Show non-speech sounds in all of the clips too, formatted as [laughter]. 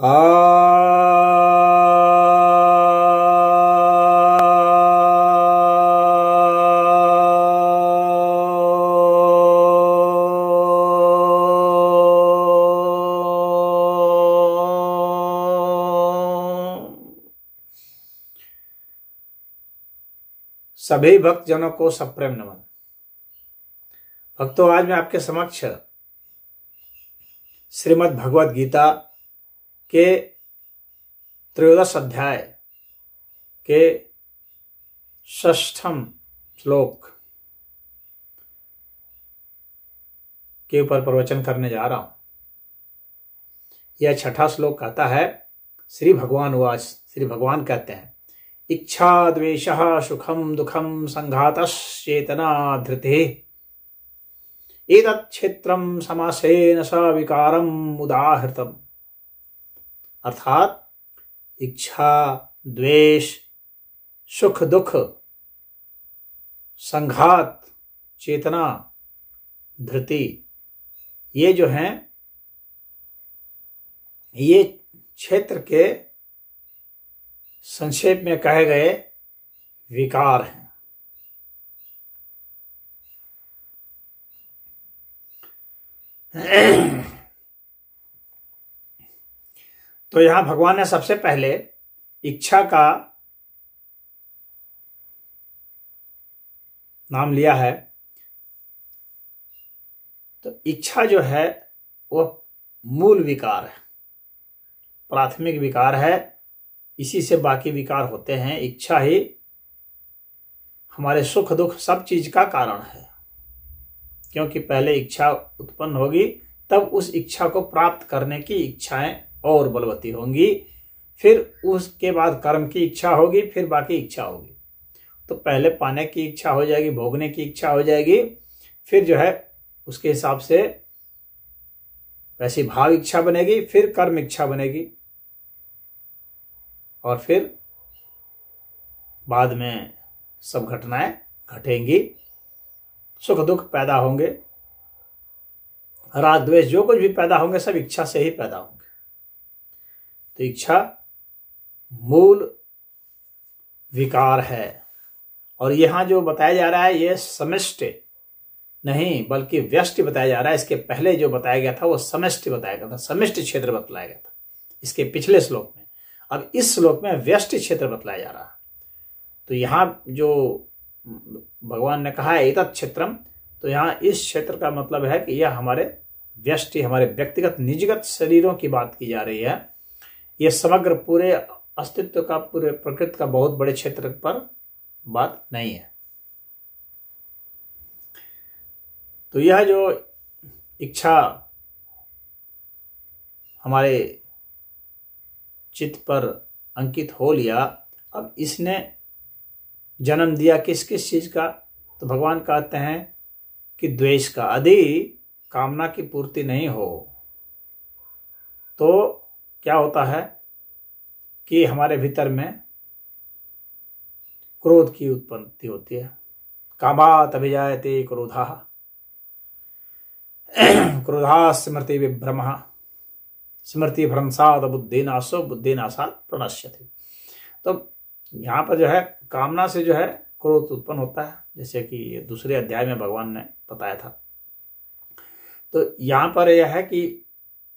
सभी भक्तजनों को सप्रेम नमन भक्तों आज मैं आपके समक्ष श्रीमद् भगवत गीता के त्रयोदश अध्याय के ष्ठम श्लोक के ऊपर प्रवचन करने जा रहा हूं यह छठा श्लोक कहता है श्री भगवान वाच श्री भगवान कहते हैं इच्छा द्वेश सुखम दुखम संघात चेतना धृते एतत्क्षेत्रम समासेन स विकारम उदाहृतम अर्थात इच्छा द्वेष सुख दुख संघात चेतना धृति ये जो हैं ये क्षेत्र के संक्षेप में कहे गए विकार हैं [clears throat] तो यहां भगवान ने सबसे पहले इच्छा का नाम लिया है तो इच्छा जो है वह मूल विकार है प्राथमिक विकार है इसी से बाकी विकार होते हैं इच्छा ही हमारे सुख दुख सब चीज का कारण है क्योंकि पहले इच्छा उत्पन्न होगी तब उस इच्छा को प्राप्त करने की इच्छाएं और बलवती होंगी फिर उसके बाद कर्म की इच्छा होगी फिर बाकी इच्छा होगी तो पहले पाने की इच्छा हो जाएगी भोगने की इच्छा हो जाएगी फिर जो है उसके हिसाब से वैसी भाव इच्छा बनेगी फिर कर्म इच्छा बनेगी और फिर बाद में सब घटनाएं घटेंगी सुख दुख पैदा होंगे राग द्वेष जो कुछ भी पैदा होंगे सब इच्छा से ही पैदा होंगे तो इच्छा मूल विकार है और यहां जो बताया जा रहा है यह समिष्ट नहीं बल्कि व्यष्टि बताया जा रहा है इसके पहले जो बताया गया था वो समिष्टि बताया गया था समिष्ट क्षेत्र बतलाया गया था इसके पिछले श्लोक में अब इस श्लोक में व्यष्ट क्षेत्र बतलाया जा रहा है तो यहां जो भगवान ने कहा है एक क्षेत्रम तो यहां इस क्षेत्र का मतलब है कि यह हमारे व्यष्टि हमारे व्यक्तिगत निजगत शरीरों की बात की जा रही है यह समग्र पूरे अस्तित्व का पूरे प्रकृति का बहुत बड़े क्षेत्र पर बात नहीं है तो यह जो इच्छा हमारे चित्त पर अंकित हो लिया अब इसने जन्म दिया किस किस चीज़ का तो भगवान कहते हैं कि द्वेष का अधि कामना की पूर्ति नहीं हो तो क्या होता है कि हमारे भीतर में क्रोध की उत्पत्ति होती है कामात अभिजाते क्रोधा क्रोधा स्मृति विभ्रम स्मृति भ्रंसाद बुद्धिनाशो बुद्धिनाशात प्रणश्य थे तो यहाँ पर जो है कामना से जो है क्रोध उत्पन्न होता है जैसे कि दूसरे अध्याय में भगवान ने बताया था तो यहाँ पर यह है कि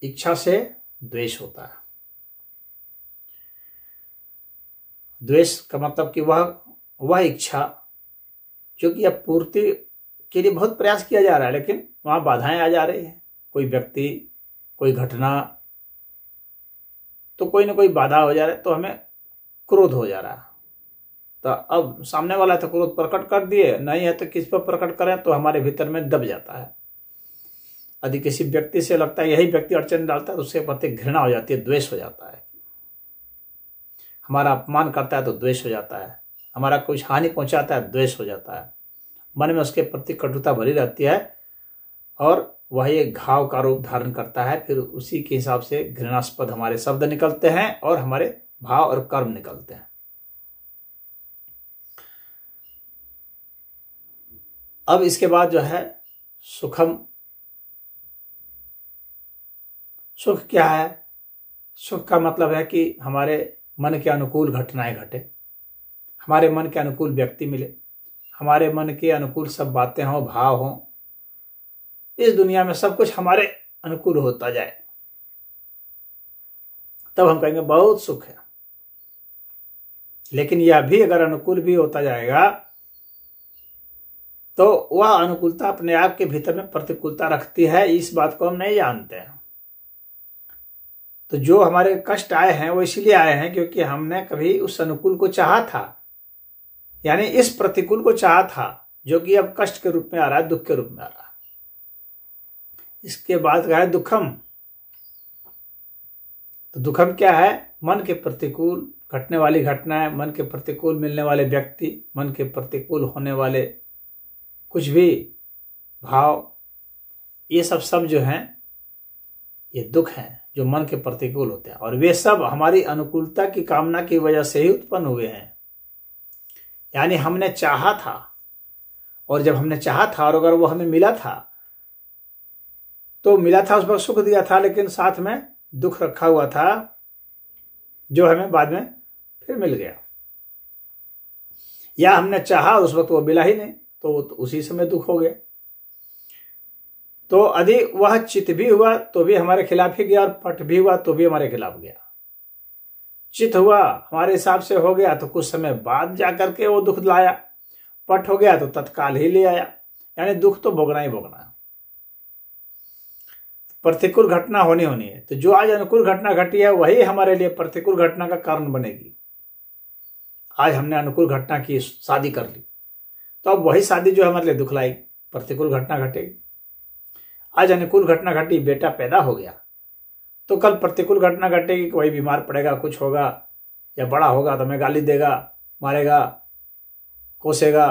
इच्छा से द्वेष होता है द्वेष का मतलब कि वह वह इच्छा जो कि अब पूर्ति के लिए बहुत प्रयास किया जा रहा है लेकिन वहां बाधाएं आ जा रही है कोई व्यक्ति कोई घटना तो कोई ना कोई बाधा हो जा रहा है तो हमें क्रोध हो जा रहा है तो अब सामने वाला तो क्रोध प्रकट कर दिए नहीं है तो किस पर प्रकट करें तो हमारे भीतर में दब जाता है यदि किसी व्यक्ति से लगता है यही व्यक्ति अड़चन डालता है तो उसके प्रति घृणा हो जाती है द्वेष हो जाता है हमारा अपमान करता है तो द्वेष हो जाता है हमारा कुछ हानि पहुंचाता है द्वेष हो जाता है मन में उसके प्रति कटुता भरी रहती है और वह एक घाव का रूप धारण करता है फिर उसी के हिसाब से घृणास्पद हमारे शब्द निकलते हैं और हमारे भाव और कर्म निकलते हैं अब इसके बाद जो है सुखम सुख क्या है सुख का मतलब है कि हमारे मन के अनुकूल घटनाएं घटे हमारे मन के अनुकूल व्यक्ति मिले हमारे मन के अनुकूल सब बातें हों भाव हों इस दुनिया में सब कुछ हमारे अनुकूल होता जाए तब हम कहेंगे बहुत सुख है लेकिन यह भी अगर अनुकूल भी होता जाएगा तो वह अनुकूलता अपने आप के भीतर में प्रतिकूलता रखती है इस बात को हम नहीं जानते हैं तो जो हमारे कष्ट आए हैं वो इसलिए आए हैं क्योंकि हमने कभी उस अनुकूल को चाहा था यानी इस प्रतिकूल को चाहा था जो कि अब कष्ट के रूप में आ रहा है दुख के रूप में आ रहा है इसके बाद कहा है दुखम तो दुखम क्या है मन के प्रतिकूल घटने वाली घटनाएं मन के प्रतिकूल मिलने वाले व्यक्ति मन के प्रतिकूल होने वाले कुछ भी भाव ये सब सब जो हैं ये दुख हैं जो मन के प्रतिकूल होते हैं और वे सब हमारी अनुकूलता की कामना की वजह से ही उत्पन्न हुए हैं यानी हमने चाहा था और जब हमने चाहा था और अगर वो हमें मिला था तो मिला था उस वक्त सुख दिया था लेकिन साथ में दुख रखा हुआ था जो हमें बाद में फिर मिल गया या हमने चाहा उस वक्त वो मिला ही नहीं तो, तो उसी समय दुख हो गया तो यदि वह चित भी हुआ तो भी हमारे खिलाफ ही गया और पट भी हुआ तो भी हमारे खिलाफ गया चित हुआ हमारे हिसाब से हो गया तो कुछ समय बाद जाकर के वो दुख लाया पट हो गया तो तत्काल ही ले आया यानी दुख तो भोगना ही भोगना प्रतिकूल घटना होनी होनी है तो जो आज अनुकूल घटना घटी है वही हमारे लिए प्रतिकूल घटना का कारण बनेगी आज हमने अनुकूल घटना की शादी कर ली तो अब वही शादी जो हमारे लिए दुख लाएगी प्रतिकूल घटना घटेगी आज अनुकूल घटना घटी बेटा पैदा हो गया तो कल प्रतिकूल घटना घटेगी कोई बीमार पड़ेगा कुछ होगा या बड़ा होगा तो मैं गाली देगा मारेगा कोसेगा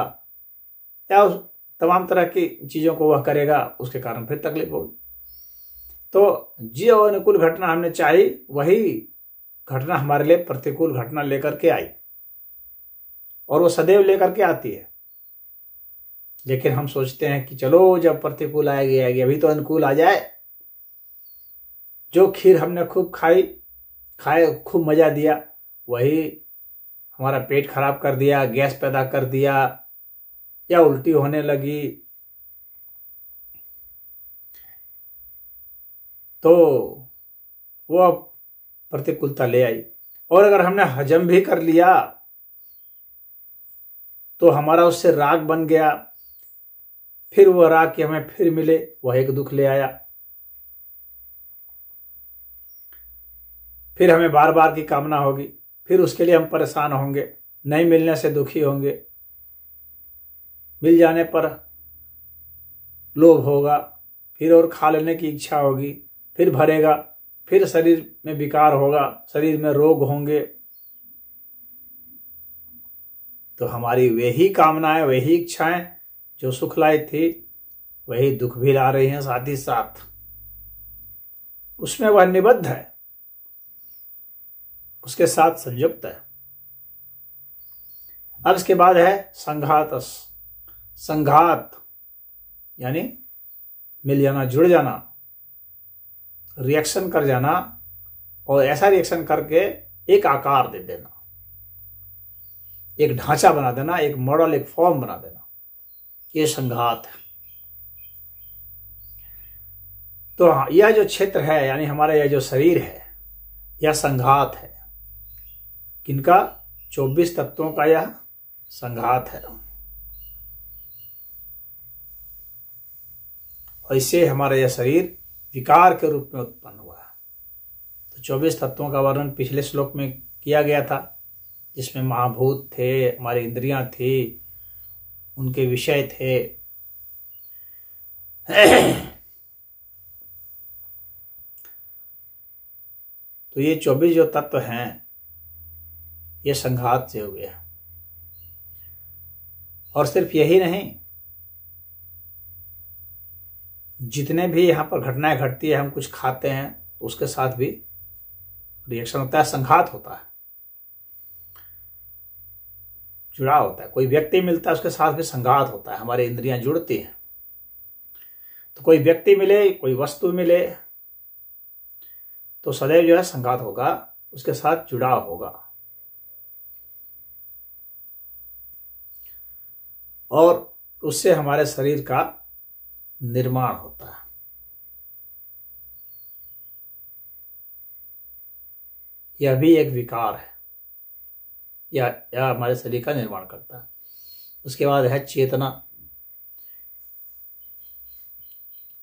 या तमाम तरह की चीज़ों को वह करेगा उसके कारण फिर तकलीफ होगी तो जो अनुकूल घटना हमने चाही वही घटना हमारे लिए प्रतिकूल घटना लेकर के आई और वो सदैव लेकर के आती है लेकिन हम सोचते हैं कि चलो जब प्रतिकूल आएगी आएगी अभी तो अनुकूल आ जाए जो खीर हमने खूब खाई खाए खूब मजा दिया वही हमारा पेट खराब कर दिया गैस पैदा कर दिया या उल्टी होने लगी तो वो अब प्रतिकूलता ले आई और अगर हमने हजम भी कर लिया तो हमारा उससे राग बन गया फिर वह राग के हमें फिर मिले वह एक दुख ले आया फिर हमें बार बार की कामना होगी फिर उसके लिए हम परेशान होंगे नहीं मिलने से दुखी होंगे मिल जाने पर लोभ होगा फिर और खा लेने की इच्छा होगी फिर भरेगा फिर शरीर में विकार होगा शरीर में रोग होंगे तो हमारी वही कामनाएं वही इच्छाएं जो सुख लाए थे वही दुख भी ला रहे हैं साथ ही साथ उसमें वह निबद्ध है उसके साथ संयुक्त है अब इसके बाद है संघात संघात यानी मिल जाना जुड़ जाना रिएक्शन कर जाना और ऐसा रिएक्शन करके एक आकार दे देना एक ढांचा बना देना एक मॉडल एक फॉर्म बना देना ये संघात तो हाँ यह जो क्षेत्र है यानी हमारा यह जो शरीर है यह संघात है किनका 24 तत्वों का यह संघात है और इससे हमारा यह शरीर विकार के रूप में उत्पन्न हुआ तो 24 तत्वों का वर्णन पिछले श्लोक में किया गया था जिसमें महाभूत थे हमारी इंद्रियां थी उनके विषय थे तो ये चौबीस जो तत्व हैं ये संघात से हुए हैं और सिर्फ यही नहीं जितने भी यहाँ पर घटनाएं घटती है हम कुछ खाते हैं तो उसके साथ भी रिएक्शन होता है संघात होता है जुड़ाव होता है कोई व्यक्ति मिलता है उसके साथ भी संघात होता है हमारे इंद्रियां जुड़ती हैं तो कोई व्यक्ति मिले कोई वस्तु मिले तो सदैव जो है संघात होगा उसके साथ जुड़ाव होगा और उससे हमारे शरीर का निर्माण होता है यह भी एक विकार है या या हमारे शरीर का निर्माण करता है उसके बाद है चेतना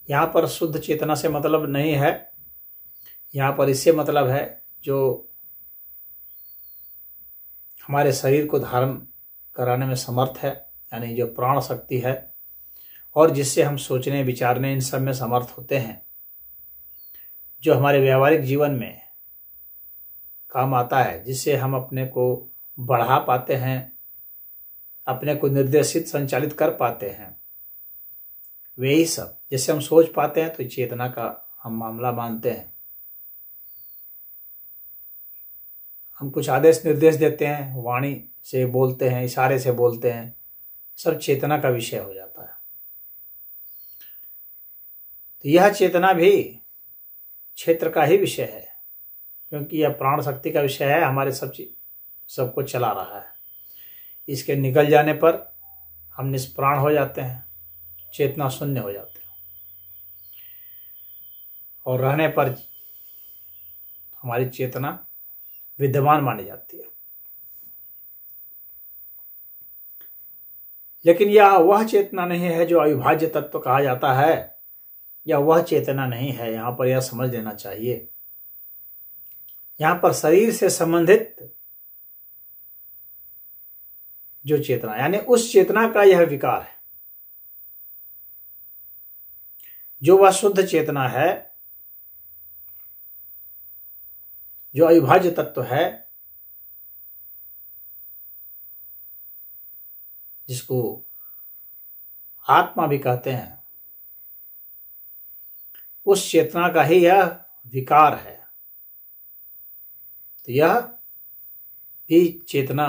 यहाँ पर शुद्ध चेतना से मतलब नहीं है यहाँ पर इससे मतलब है जो हमारे शरीर को धारण कराने में समर्थ है यानी जो प्राण शक्ति है और जिससे हम सोचने विचारने इन सब में समर्थ होते हैं जो हमारे व्यावहारिक जीवन में काम आता है जिससे हम अपने को बढ़ा पाते हैं अपने को निर्देशित संचालित कर पाते हैं वे ही सब जैसे हम सोच पाते हैं तो चेतना का हम मामला मानते हैं हम कुछ आदेश निर्देश देते हैं वाणी से बोलते हैं इशारे से बोलते हैं सब चेतना का विषय हो जाता है तो यह चेतना भी क्षेत्र का ही विषय है क्योंकि यह प्राण शक्ति का विषय है हमारे सब चीज सबको चला रहा है इसके निकल जाने पर हम निष्प्राण हो जाते हैं चेतना शून्य हो जाते हैं और रहने पर हमारी चेतना विद्यमान मानी जाती है लेकिन यह वह चेतना नहीं है जो अविभाज्य तत्व कहा जाता है या वह चेतना नहीं है यहां पर यह समझ लेना चाहिए यहां पर शरीर से संबंधित जो चेतना यानी उस चेतना का यह विकार है जो वह शुद्ध चेतना है जो अविभाज्य तत्व है जिसको आत्मा भी कहते हैं उस चेतना का ही यह विकार है तो यह भी चेतना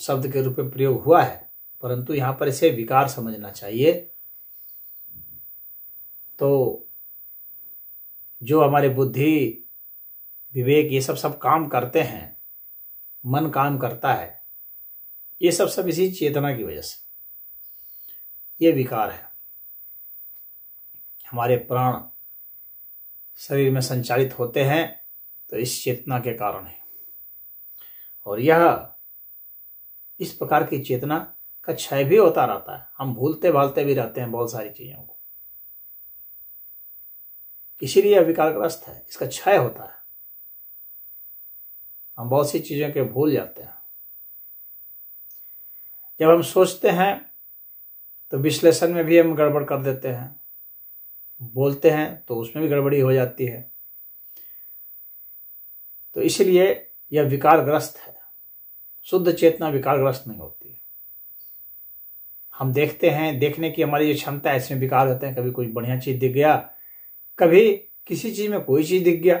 शब्द के रूप में प्रयोग हुआ है परंतु यहाँ पर इसे विकार समझना चाहिए तो जो हमारे बुद्धि विवेक ये सब सब काम करते हैं मन काम करता है ये सब सब इसी चेतना की वजह से ये विकार है हमारे प्राण शरीर में संचालित होते हैं तो इस चेतना के कारण है और यह इस प्रकार की चेतना का क्षय भी होता रहता है हम भूलते भालते भी रहते हैं बहुत सारी चीजों को इसीलिए विकारग्रस्त है इसका क्षय होता है हम बहुत सी चीजों के भूल जाते हैं जब हम सोचते हैं तो विश्लेषण में भी हम गड़बड़ कर देते हैं बोलते हैं तो उसमें भी गड़बड़ी हो जाती है तो इसलिए यह विकारग्रस्त है शुद्ध चेतना विकारग्रस्त नहीं होती है हम देखते हैं देखने की हमारी जो क्षमता है इसमें विकार होते हैं कभी कोई बढ़िया चीज दिख गया कभी किसी चीज में कोई चीज दिख गया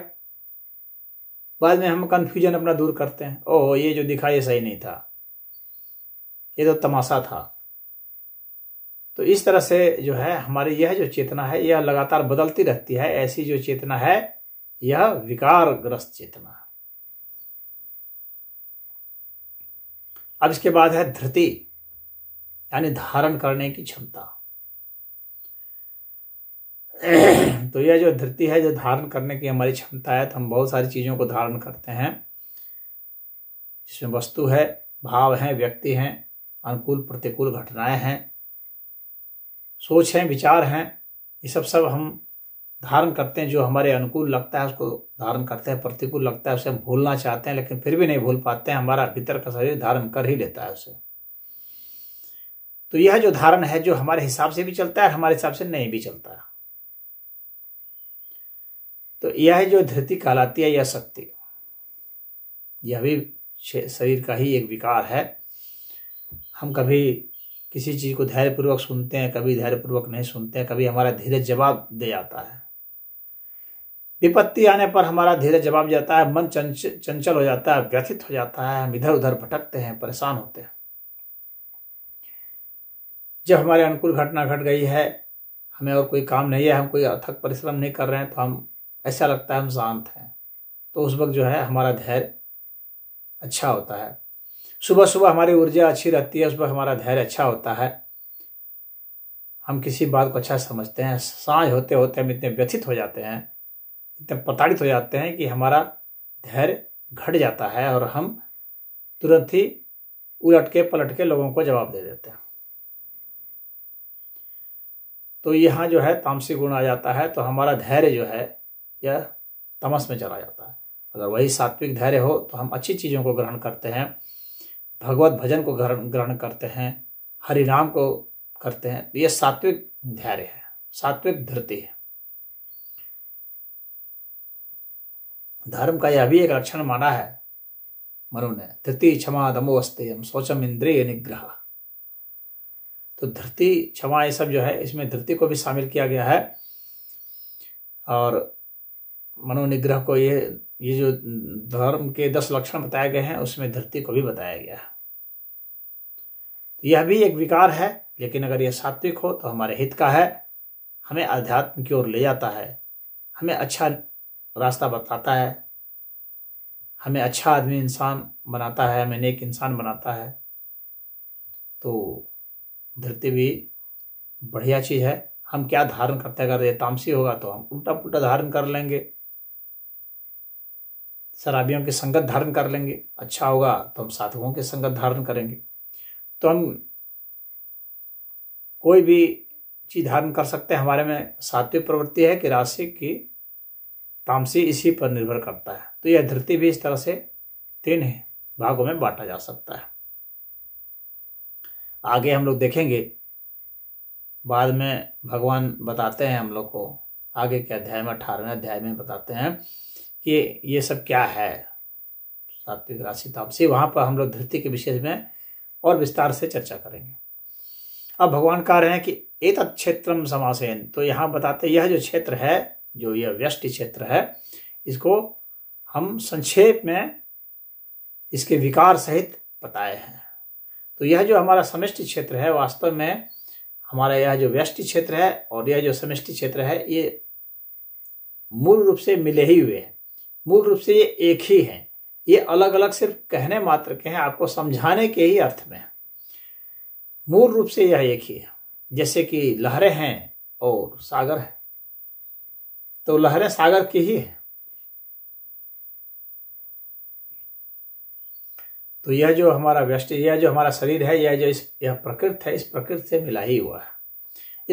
बाद में हम कंफ्यूजन अपना दूर करते हैं ओह ये जो दिखा ये सही नहीं था ये तो तमाशा था तो इस तरह से जो है हमारी यह जो चेतना है यह लगातार बदलती रहती है ऐसी जो चेतना है यह विकारग्रस्त चेतना है अब इसके बाद है धृति यानी धारण करने की क्षमता [clears throat] तो यह जो धरती है जो धारण करने की हमारी क्षमता है तो हम बहुत सारी चीज़ों को धारण करते हैं जिसमें वस्तु है भाव है व्यक्ति हैं अनुकूल प्रतिकूल घटनाएं हैं सोच हैं विचार हैं ये सब सब हम धारण करते हैं जो हमारे अनुकूल लगता है उसको धारण करते हैं प्रतिकूल लगता है उसे हम भूलना चाहते हैं लेकिन फिर भी नहीं भूल पाते हैं हमारा भीतर का शरीर धारण कर ही लेता है उसे तो यह जो धारण है जो हमारे हिसाब से भी चलता है हमारे हिसाब से नहीं भी चलता है तो यह जो धृति कहलाती है यह शक्ति यह भी शरीर का ही एक विकार है हम कभी किसी चीज़ को धैर्यपूर्वक सुनते हैं कभी धैर्यपूर्वक नहीं सुनते हैं कभी हमारा धीरे जवाब दे जाता है विपत्ति आने पर हमारा धीरे जवाब जाता है मन चंचल हो जाता है व्यथित हो जाता है हम इधर उधर भटकते हैं परेशान होते हैं जब हमारे अनुकूल घटना घट गई है हमें और कोई काम नहीं है हम कोई अथक परिश्रम नहीं कर रहे हैं तो हम ऐसा लगता है हम शांत हैं तो उस वक्त जो है हमारा धैर्य अच्छा होता है सुबह सुबह हमारी ऊर्जा अच्छी रहती है उस वक्त हमारा धैर्य अच्छा होता है हम किसी बात को अच्छा समझते हैं सांझ होते होते हम इतने व्यथित हो जाते हैं एकदम प्रताड़ित हो जाते हैं कि हमारा धैर्य घट जाता है और हम तुरंत ही उलट के पलट के लोगों को जवाब दे देते हैं तो यहाँ जो है तामसी गुण आ जाता है तो हमारा धैर्य जो है यह तमस में चला जाता है अगर वही सात्विक धैर्य हो तो हम अच्छी चीज़ों को ग्रहण करते हैं भगवत भजन को ग्रहण ग्रहण करते हैं हरिनाम को करते हैं तो यह सात्विक धैर्य है सात्विक धृति है धर्म का यह भी एक लक्षण माना है मनु ने धृति क्षमा हम सोचम इंद्रिय निग्रह तो धरती क्षमा ये सब जो है इसमें धरती को भी शामिल किया गया है और मनोनिग्रह को ये ये जो धर्म के दस लक्षण बताए गए हैं उसमें धरती को भी बताया गया है तो यह भी एक विकार है लेकिन अगर यह सात्विक हो तो हमारे हित का है हमें अध्यात्म की ओर ले जाता है हमें अच्छा रास्ता बताता है हमें अच्छा आदमी इंसान बनाता है हमें नेक इंसान बनाता है तो धरती भी बढ़िया चीज़ है हम क्या धारण करते हैं अगर ये तामसी होगा तो हम उल्टा पुल्टा धारण कर लेंगे शराबियों की संगत धारण कर लेंगे अच्छा होगा तो हम साधुओं की संगत धारण करेंगे तो हम कोई भी चीज धारण कर सकते हैं हमारे में सात्विक प्रवृत्ति है कि राशि की तामसी इसी पर निर्भर करता है तो यह धरती भी इस तरह से तीन भागों में बांटा जा सकता है आगे हम लोग देखेंगे बाद में भगवान बताते हैं हम लोग को आगे के अध्याय में अठारहवें अध्याय में बताते हैं कि ये सब क्या है सात्विक राशि तापसी वहाँ पर हम लोग धरती के विषय में और विस्तार से चर्चा करेंगे अब भगवान कह रहे हैं कि एक क्षेत्रम समासेन तो यहाँ बताते यह जो क्षेत्र है जो यह व्यष्टि क्षेत्र है इसको हम संक्षेप में इसके विकार सहित बताए हैं तो यह जो हमारा समष्टि क्षेत्र है वास्तव में हमारा यह जो व्यष्टि क्षेत्र है और यह जो समष्टि क्षेत्र है ये मूल रूप से मिले ही हुए हैं मूल रूप से ये एक ही हैं ये अलग अलग सिर्फ कहने मात्र के हैं आपको समझाने के ही अर्थ में मूल रूप से यह एक ही है जैसे कि लहरें हैं और सागर है तो लहरें सागर की ही है तो यह जो हमारा व्यष्टि यह जो हमारा शरीर है यह जो इस यह प्रकृति है इस प्रकृति से मिला ही हुआ है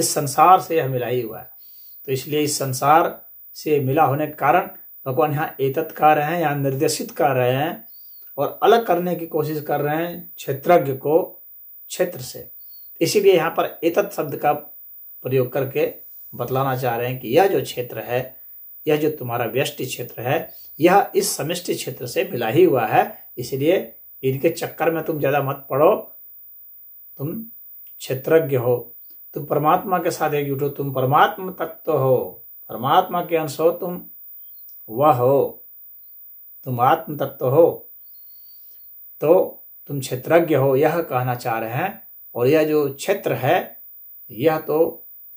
इस संसार से यह मिला ही हुआ है तो इसलिए इस संसार से मिला होने के कारण भगवान यहाँ एतत् कर रहे हैं यहाँ निर्देशित कर रहे हैं और अलग करने की कोशिश कर रहे हैं क्षेत्रज्ञ को क्षेत्र से इसीलिए यहाँ पर एतत् शब्द का प्रयोग करके बतलाना चाह रहे हैं कि यह जो क्षेत्र है यह जो तुम्हारा व्यष्टि क्षेत्र है यह इस समिष्टि क्षेत्र से मिला ही हुआ है इसलिए इनके चक्कर में तुम ज्यादा मत पड़ो तुम क्षेत्रज्ञ हो तुम परमात्मा के साथ एकजुट हो तुम परमात्मा तत्व हो परमात्मा के अंश हो तुम वह हो तुम आत्म तत्व हो तो तुम क्षेत्रज्ञ हो यह कहना चाह रहे हैं और यह जो क्षेत्र है यह तो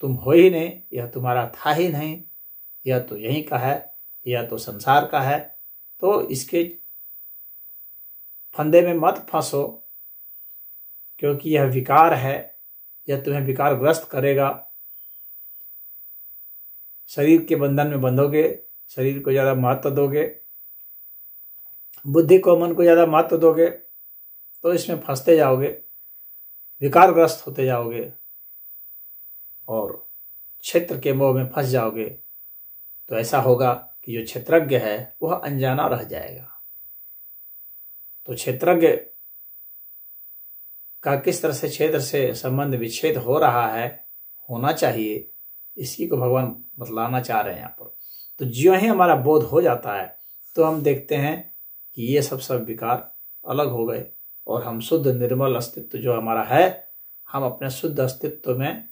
तुम हो ही नहीं यह तुम्हारा था ही नहीं यह तो यहीं का है यह तो संसार का है तो इसके फंदे में मत फंसो क्योंकि यह विकार है यह तुम्हें विकारग्रस्त करेगा शरीर के बंधन में बंधोगे शरीर को ज़्यादा महत्व दोगे बुद्धि को मन को ज़्यादा महत्व दोगे तो इसमें फंसते जाओगे विकारग्रस्त होते जाओगे और क्षेत्र के मोह में फंस जाओगे तो ऐसा होगा कि जो क्षेत्रज्ञ है वह अनजाना रह जाएगा तो क्षेत्रज्ञ का किस तरह से क्षेत्र से संबंध विच्छेद हो रहा है होना चाहिए इसी को भगवान बतलाना चाह रहे हैं यहाँ पर तो जो ही हमारा बोध हो जाता है तो हम देखते हैं कि ये सब सब विकार अलग हो गए और हम शुद्ध निर्मल अस्तित्व जो हमारा है हम अपने शुद्ध अस्तित्व में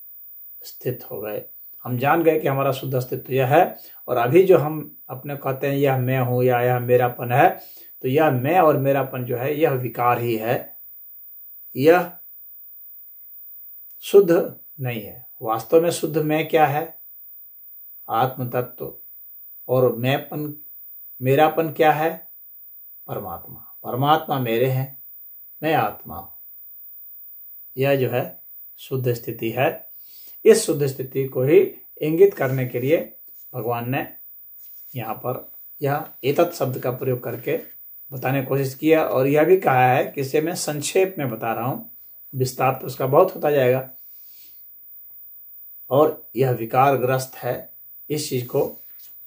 स्थित हो गए हम जान गए कि हमारा शुद्ध अस्तित्व यह है और अभी जो हम अपने कहते हैं यह मैं हूँ या यह मेरापन है तो यह मैं और मेरापन जो है यह विकार ही है यह शुद्ध नहीं है वास्तव में शुद्ध मैं क्या है आत्म तत्व और मैंपन मेरापन क्या है परमात्मा परमात्मा मेरे हैं मैं आत्मा हूं यह जो है शुद्ध स्थिति है इस शुद्ध स्थिति को ही इंगित करने के लिए भगवान ने यहाँ पर यह एतत् शब्द का प्रयोग करके बताने की कोशिश किया और यह भी कहा है कि इसे मैं संक्षेप में बता रहा हूं विस्तार तो उसका बहुत होता जाएगा और यह विकार ग्रस्त है इस चीज़ को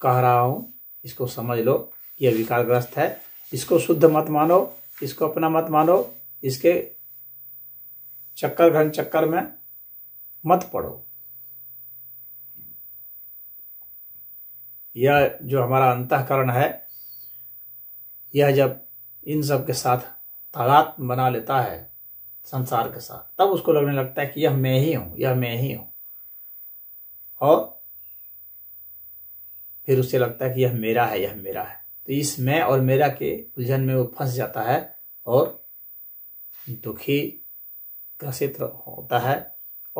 कह रहा हूं इसको समझ लो कि यह विकार ग्रस्त है इसको शुद्ध मत मानो इसको अपना मत मानो इसके चक्कर घन चक्कर में मत पड़ो यह जो हमारा अंतकरण है यह जब इन सब के साथ तालात बना लेता है संसार के साथ तब उसको लगने लगता है कि यह मैं ही हूं यह मैं ही हूं और फिर उसे लगता है कि यह मेरा है यह मेरा है तो इस मैं और मेरा के उलझन में वो फंस जाता है और दुखी ग्रसित होता है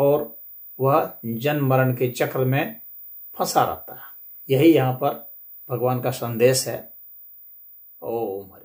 और वह जन्म मरण के चक्र में फंसा रहता है यही यहाँ पर भगवान का संदेश है ओम हरे